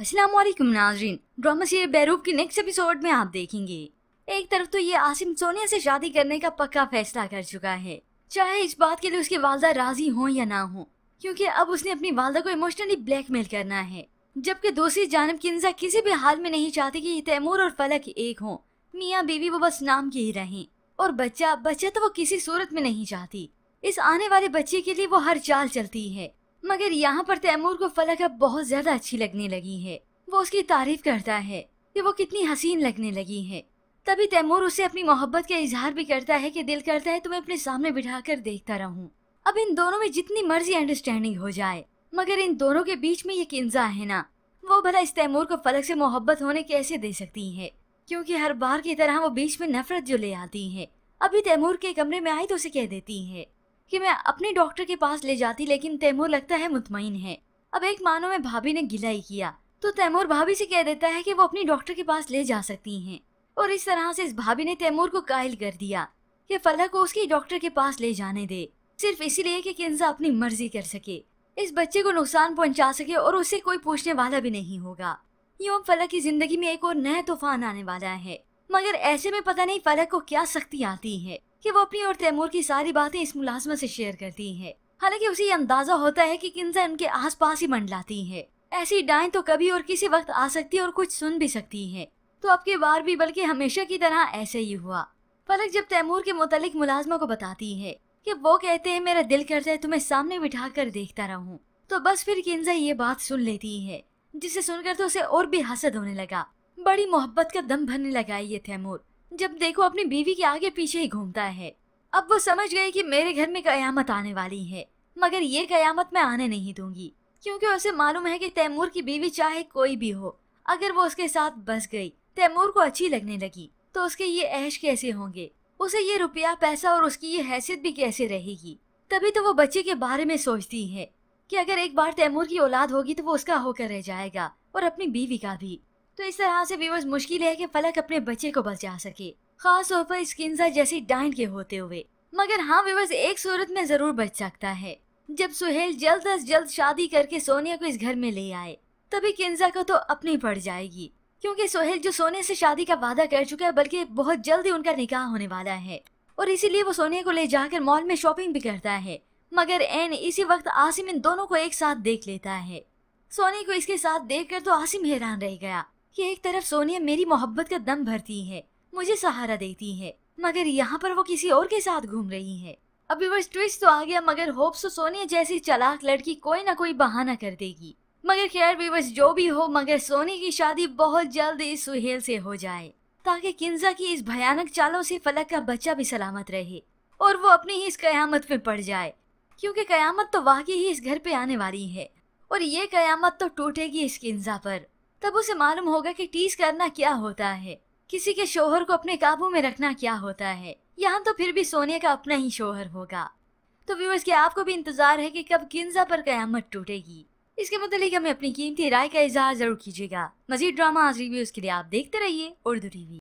अस्सलाम वालेकुम नाजरीन ड्रामा सीरियल बैरूफ की नेक्स्ट एपिसोड में आप देखेंगे एक तरफ तो ये आसिम सोनिया से शादी करने का पक्का फैसला कर चुका है चाहे इस बात के लिए उसके वालदा राजी हो या ना हो क्योंकि अब उसने अपनी वालदा को इमोशनली ब्लैकमेल करना है जबकि दूसरी जानब किन्जा किसी भी हाल में नहीं चाहती कि तैमूर और फलक एक हों मियाँ बीवी वो बस नाम के ही रहें और बच्चा बच्चा तो वो किसी सूरत में नहीं चाहती इस आने वाले बच्चे के लिए वो हर चाल चलती है मगर यहाँ पर तैमूर को फलक अब बहुत ज्यादा अच्छी लगने लगी है वो उसकी तारीफ करता है कि वो कितनी हसीन लगने लगी है तभी तैमूर उसे अपनी मोहब्बत का इजहार भी करता है कि दिल करता है तुम्हें अपने सामने बिठा कर देखता रहूँ अब इन दोनों में जितनी मर्जी अंडरस्टैंडिंग हो जाए मगर इन दोनों के बीच में ये किंजा है ना वो भला इस तैमूर को फलक से मोहब्बत होने कैसे दे सकती है क्योंकि हर बार की तरह वो बीच में नफरत जो ले आती है अभी तैमूर के कमरे में आई तो उसे कह देती है कि मैं अपने डॉक्टर के पास ले जाती लेकिन तैमूर लगता है मुतमिन है अब एक मानो में भाभी ने गिला ही किया तो तैमूर भाभी से कह देता है कि वो अपनी डॉक्टर के पास ले जा सकती हैं और इस तरह से इस भाभी ने तैमूर को कायल कर दिया कि फला को उसके डॉक्टर के पास ले जाने दे सिर्फ इसीलिए कि किन्जा अपनी मर्जी कर सके इस बच्चे को नुकसान पहुंचा सके और उससे कोई पूछने वाला भी नहीं होगा यूँ फलक की जिंदगी में एक और नया तूफान आने वाला है मगर ऐसे में पता नहीं फलक को क्या सख्ती आती है कि वो अपनी और तैमूर की सारी बातें इस मुलाजमत से शेयर करती हैं हालांकि उसे अंदाजा होता है कि किन्जा उनके आसपास ही मंडलाती है ऐसी डाएं तो कभी और किसी वक्त आ सकती है और कुछ सुन भी सकती है तो अब बार भी बल्कि हमेशा की तरह ऐसे ही हुआ पलक जब तैमूर के मुतालिक मुलाजमा को बताती है कि वो कहते हैं मेरा दिल करता है तुम्हें सामने बिठा कर देखता रहूं तो बस फिर किन्जा ये बात सुन लेती है जिसे सुनकर तो उसे और भी हसद होने लगा बड़ी मोहब्बत का दम भरने लगा ये तैमूर जब देखो अपनी बीवी के आगे पीछे ही घूमता है अब वो समझ गए कि मेरे घर में कयामत आने वाली है मगर ये कयामत मैं आने नहीं दूंगी क्योंकि उसे मालूम है कि तैमूर की बीवी चाहे कोई भी हो अगर वो उसके साथ बस गई तैमूर को अच्छी लगने लगी तो उसके ये ऐश कैसे होंगे उसे ये रुपया पैसा और उसकी ये हैसियत भी कैसे रहेगी तभी तो वो बच्चे के बारे में सोचती है कि अगर एक बार तैमूर की औलाद होगी तो वो उसका होकर रह जाएगा और अपनी बीवी का भी तो इस तरह से व्यूवर्स मुश्किल है कि फलक अपने बच्चे को बचा सके खास तौर पर स्किनजा जैसी डाइन के होते हुए मगर हाँ व्यूवर्स एक सूरत में जरूर बच सकता है जब सुहेल जल्द अज जल्द शादी करके सोनिया को इस घर में ले आए तभी किन्जा को तो अपनी पड़ जाएगी क्योंकि सोहेल जो सोने से शादी का वादा कर चुका है बल्कि बहुत जल्दी उनका निकाह होने वाला है और इसीलिए वो सोनिया को ले जाकर मॉल में शॉपिंग भी करता है मगर एन इसी वक्त आसिम इन दोनों को एक साथ देख लेता है सोनी को इसके साथ देखकर तो आसिम हैरान रह गया कि एक तरफ सोनिया मेरी मोहब्बत का दम भरती है मुझे सहारा देती है मगर यहाँ पर वो किसी और के साथ घूम रही है अब व्यूवर्स ट्विस्ट तो आ गया मगर होप सो तो सोनिया जैसी चलाक लड़की कोई ना कोई बहाना कर देगी मगर खैर व्यूवर्स जो भी हो मगर सोनी की शादी बहुत जल्द इस सुहेल से हो जाए ताकि किन्जा की इस भयानक चालों से फलक का बच्चा भी सलामत रहे और वो अपनी ही इस कयामत में पड़ जाए क्योंकि कयामत तो वाकई ही इस घर पे आने वाली है और ये कयामत तो टूटेगी इस किन्जा पर तब उसे मालूम होगा कि टीस करना क्या होता है किसी के शोहर को अपने काबू में रखना क्या होता है यहाँ तो फिर भी सोनिया का अपना ही शोहर होगा तो व्यूअर्स के आपको भी इंतजार है कि कब किंजा पर कयामत टूटेगी इसके मुतालिक हमें अपनी कीमती राय का इजहार जरूर कीजिएगा मजीद ड्रामा आज रिव्यूज के लिए आप देखते रहिए उर्दू टीवी